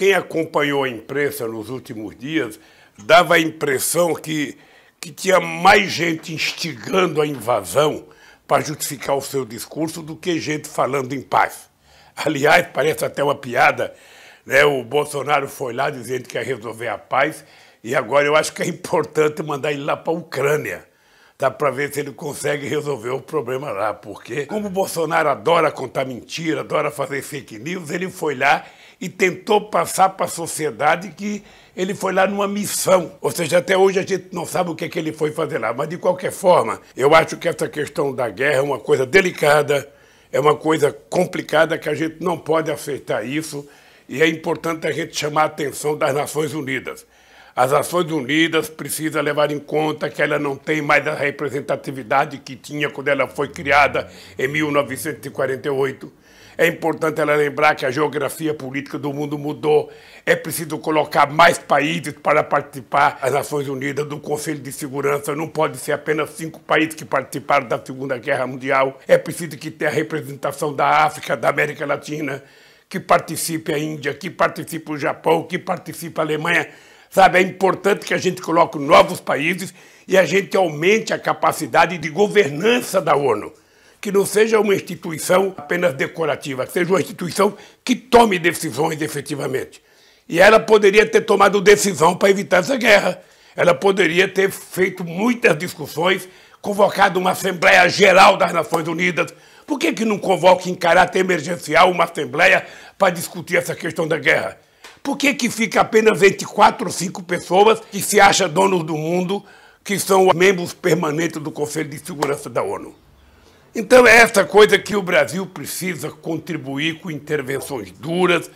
Quem acompanhou a imprensa nos últimos dias dava a impressão que, que tinha mais gente instigando a invasão para justificar o seu discurso do que gente falando em paz. Aliás, parece até uma piada, né? O Bolsonaro foi lá dizendo que ia resolver a paz e agora eu acho que é importante mandar ele lá para a Ucrânia. Dá para ver se ele consegue resolver o problema lá, porque como o Bolsonaro adora contar mentira, adora fazer fake news, ele foi lá e tentou passar para a sociedade que ele foi lá numa missão. Ou seja, até hoje a gente não sabe o que, é que ele foi fazer lá. Mas, de qualquer forma, eu acho que essa questão da guerra é uma coisa delicada, é uma coisa complicada que a gente não pode aceitar isso. E é importante a gente chamar a atenção das Nações Unidas. As Nações Unidas precisam levar em conta que ela não tem mais a representatividade que tinha quando ela foi criada em 1948 é importante ela lembrar que a geografia política do mundo mudou. É preciso colocar mais países para participar das Nações Unidas, do Conselho de Segurança. Não pode ser apenas cinco países que participaram da Segunda Guerra Mundial. É preciso que tenha representação da África, da América Latina, que participe a Índia, que participe o Japão, que participe a Alemanha. Sabe, é importante que a gente coloque novos países e a gente aumente a capacidade de governança da ONU que não seja uma instituição apenas decorativa, que seja uma instituição que tome decisões efetivamente. E ela poderia ter tomado decisão para evitar essa guerra. Ela poderia ter feito muitas discussões, convocado uma Assembleia Geral das Nações Unidas. Por que, que não convoca em caráter emergencial uma Assembleia para discutir essa questão da guerra? Por que, que fica apenas entre quatro ou cinco pessoas que se acham donos do mundo, que são membros permanentes do Conselho de Segurança da ONU? Então é essa coisa que o Brasil precisa contribuir com intervenções duras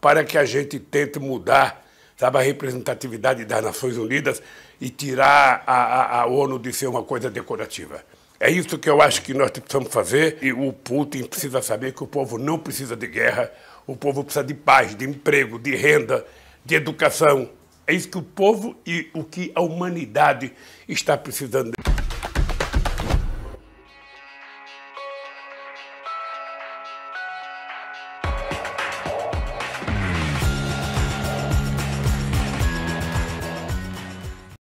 para que a gente tente mudar sabe, a representatividade das Nações Unidas e tirar a, a, a ONU de ser uma coisa decorativa. É isso que eu acho que nós precisamos fazer e o Putin precisa saber que o povo não precisa de guerra, o povo precisa de paz, de emprego, de renda, de educação. É isso que o povo e o que a humanidade está precisando.